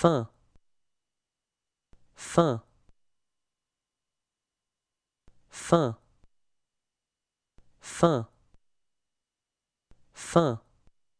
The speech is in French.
fin fin fin fin fin